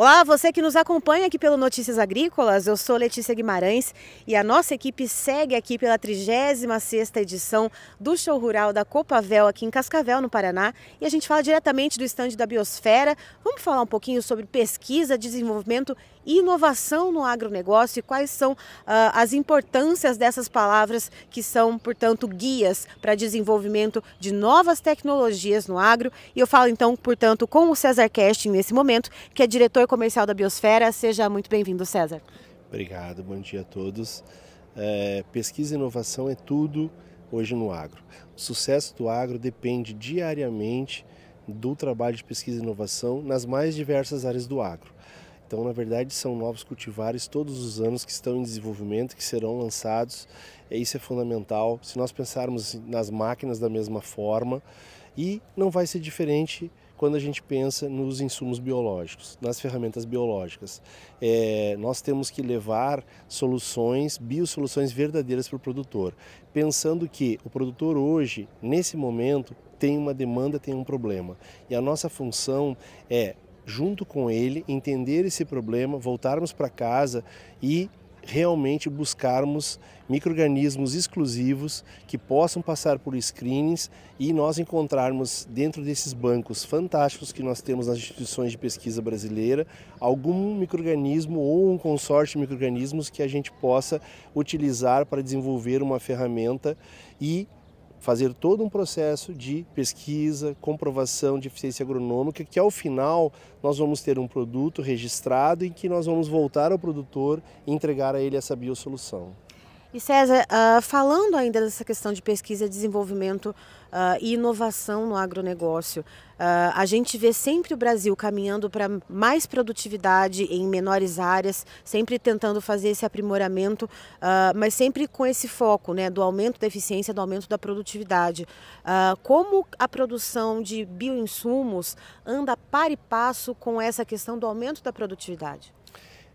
Olá, você que nos acompanha aqui pelo Notícias Agrícolas, eu sou Letícia Guimarães e a nossa equipe segue aqui pela 36ª edição do Show Rural da Copavel aqui em Cascavel, no Paraná, e a gente fala diretamente do estande da Biosfera. Vamos falar um pouquinho sobre pesquisa, desenvolvimento inovação no agronegócio e quais são uh, as importâncias dessas palavras que são, portanto, guias para desenvolvimento de novas tecnologias no agro. E eu falo então, portanto, com o César Casting nesse momento, que é diretor comercial da Biosfera. Seja muito bem-vindo, César. Obrigado, bom dia a todos. É, pesquisa e inovação é tudo hoje no agro. O sucesso do agro depende diariamente do trabalho de pesquisa e inovação nas mais diversas áreas do agro. Então, na verdade, são novos cultivares todos os anos que estão em desenvolvimento, que serão lançados. E é, isso é fundamental. Se nós pensarmos assim, nas máquinas da mesma forma, e não vai ser diferente quando a gente pensa nos insumos biológicos, nas ferramentas biológicas. É, nós temos que levar soluções, biosoluções verdadeiras para o produtor, pensando que o produtor hoje, nesse momento, tem uma demanda, tem um problema. E a nossa função é junto com ele, entender esse problema, voltarmos para casa e realmente buscarmos microrganismos exclusivos que possam passar por screenings e nós encontrarmos dentro desses bancos fantásticos que nós temos nas instituições de pesquisa brasileira algum microrganismo ou um consórcio de microrganismos que a gente possa utilizar para desenvolver uma ferramenta e fazer todo um processo de pesquisa, comprovação de eficiência agronômica, que ao final nós vamos ter um produto registrado e que nós vamos voltar ao produtor e entregar a ele essa biosolução. E César, uh, falando ainda dessa questão de pesquisa, desenvolvimento uh, e inovação no agronegócio, uh, a gente vê sempre o Brasil caminhando para mais produtividade em menores áreas, sempre tentando fazer esse aprimoramento, mas sempre com esse foco né, do aumento da eficiência, do aumento da produtividade. como a produção de bioinsumos anda par e passo com essa questão do aumento da produtividade?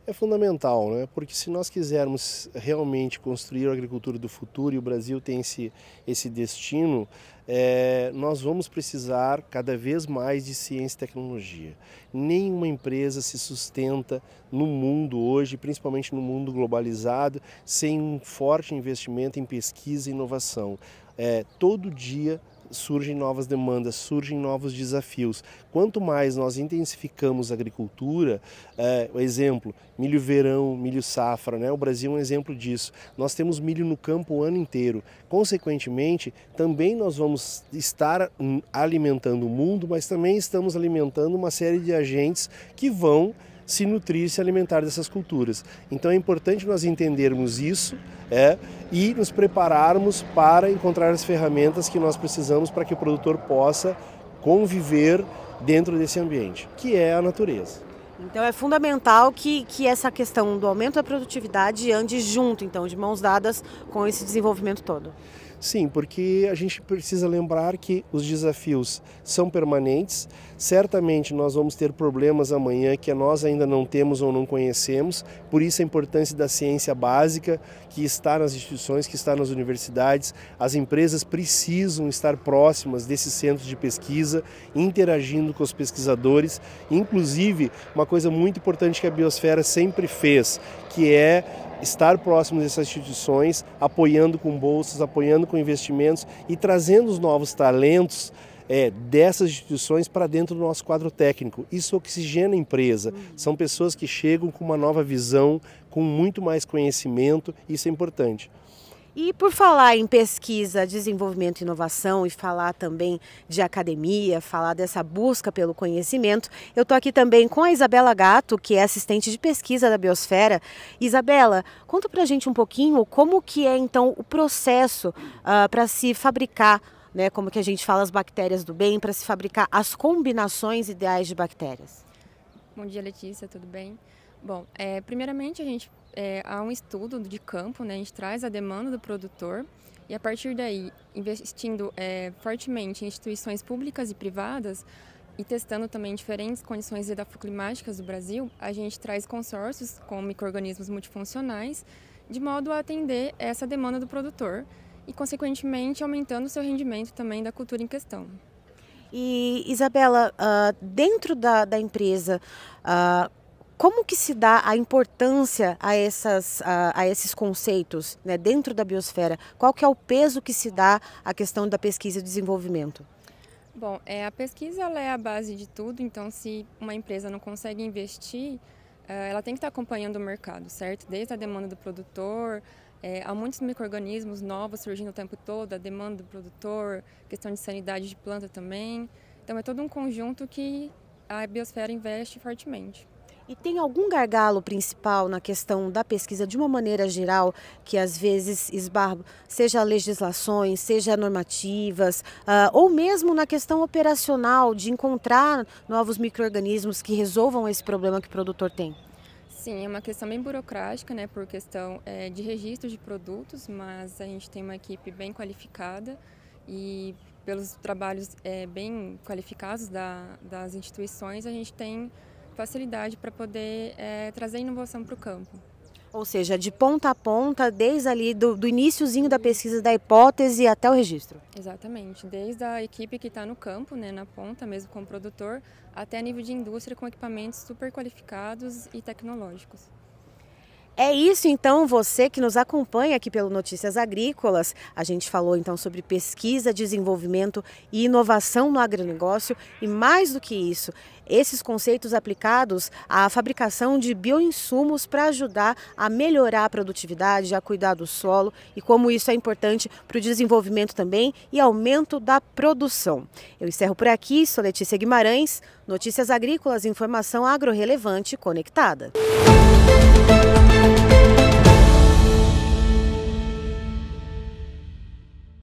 é fundamental, né? porque se nós quisermos realmente construir a agricultura do futuro e o Brasil tem esse, esse destino, é, nós vamos precisar cada vez mais de ciência e tecnologia. Nenhuma empresa se sustenta no mundo hoje, principalmente no mundo globalizado, sem um forte investimento em pesquisa e inovação. É, todo dia surgem novas demandas, surgem novos desafios. Quanto mais nós intensificamos a agricultura, é, exemplo, milho verão, milho safra, né? o Brasil é um exemplo disso. Nós temos milho no campo o ano inteiro. Consequentemente, também nós vamos estar hum, alimentando o mundo, mas também estamos alimentando uma série de agentes que vão se nutrir e se alimentar dessas culturas. Então é importante nós entendermos isso é, e nos prepararmos para encontrar as ferramentas que nós precisamos para que o produtor possa conviver dentro desse ambiente, que é a natureza. Então é fundamental que, que essa questão do aumento da produtividade ande junto, então, de mãos dadas com esse desenvolvimento todo. Sim, porque a gente precisa lembrar que os desafios são permanentes. Certamente nós vamos ter problemas amanhã que nós ainda não temos ou não conhecemos. Por isso a importância da ciência básica que está nas instituições, que está nas universidades. As empresas precisam estar próximas desses centros de pesquisa, interagindo com os pesquisadores. Inclusive, uma coisa muito importante que a Biosfera sempre fez, que é estar próximo dessas instituições, apoiando com bolsas, apoiando com investimentos e trazendo os novos talentos é, dessas instituições para dentro do nosso quadro técnico. Isso oxigena a empresa. Uhum. São pessoas que chegam com uma nova visão, com muito mais conhecimento, isso é importante. E por falar em pesquisa, desenvolvimento e inovação e falar também de academia, falar dessa busca pelo conhecimento, eu estou aqui também com a Isabela Gato, que é assistente de pesquisa da Biosfera. Isabela, conta para a gente um pouquinho como que é então o processo uh, ah, para se fabricar, né, como que a gente fala as bactérias do bem, para se fabricar as combinações ideais de bactérias. Bom dia, Letícia, tudo bem? Bom, é, primeiramente a gente é, há um estudo de campo, né? a gente traz a demanda do produtor e a partir daí, investindo é, fortemente em instituições públicas e privadas e testando também diferentes condições edafoclimáticas do Brasil, a gente traz consórcios com micro-organismos multifuncionais de modo a atender essa demanda do produtor e, consequentemente, aumentando o seu rendimento também da cultura em questão. E, Isabela, ah, dentro da, da empresa, ah, como que se dá a importância a, essas, a, a esses conceitos né, dentro da biosfera? Qual que é o peso que se dá à questão da pesquisa e desenvolvimento? Bom, é, a pesquisa é a base de tudo, então se uma empresa não consegue investir, eh, ela tem que estar acompanhando o mercado, certo? Desde a demanda do produtor, é, há muitos micro-organismos novos surgindo o tempo todo, a demanda do produtor, questão de sanidade de planta também. Então é todo um conjunto que a biosfera investe fortemente. E tem algum gargalo principal na questão da pesquisa, de uma maneira geral, que às vezes esbarra, seja legislações, seja normativas, uh, ou mesmo na questão operacional, de encontrar novos micro-organismos que resolvam esse problema que o produtor tem? Sim, é uma questão bem burocrática, né, por questão é, de registro de produtos, mas a gente tem uma equipe bem qualificada e pelos trabalhos é, bem qualificados da, das instituições, a gente tem facilidade para poder é, trazer inovação para o campo. Ou seja, de ponta a ponta, desde ali do, do iníciozinho da pesquisa da hipótese até o registro. Exatamente, desde a equipe que está no campo, né, na ponta mesmo com o produtor, até nível de indústria com equipamentos super qualificados e tecnológicos. É isso então, você que nos acompanha aqui pelo Notícias Agrícolas. A gente falou então sobre pesquisa, desenvolvimento e inovação no agronegócio e mais do que isso, esses conceitos aplicados à fabricação de bioinsumos para ajudar a melhorar a produtividade, a cuidar do solo e como isso é importante para o desenvolvimento também e aumento da produção. Eu encerro por aqui, sou Letícia Guimarães, Notícias Agrícolas, informação agro relevante conectada.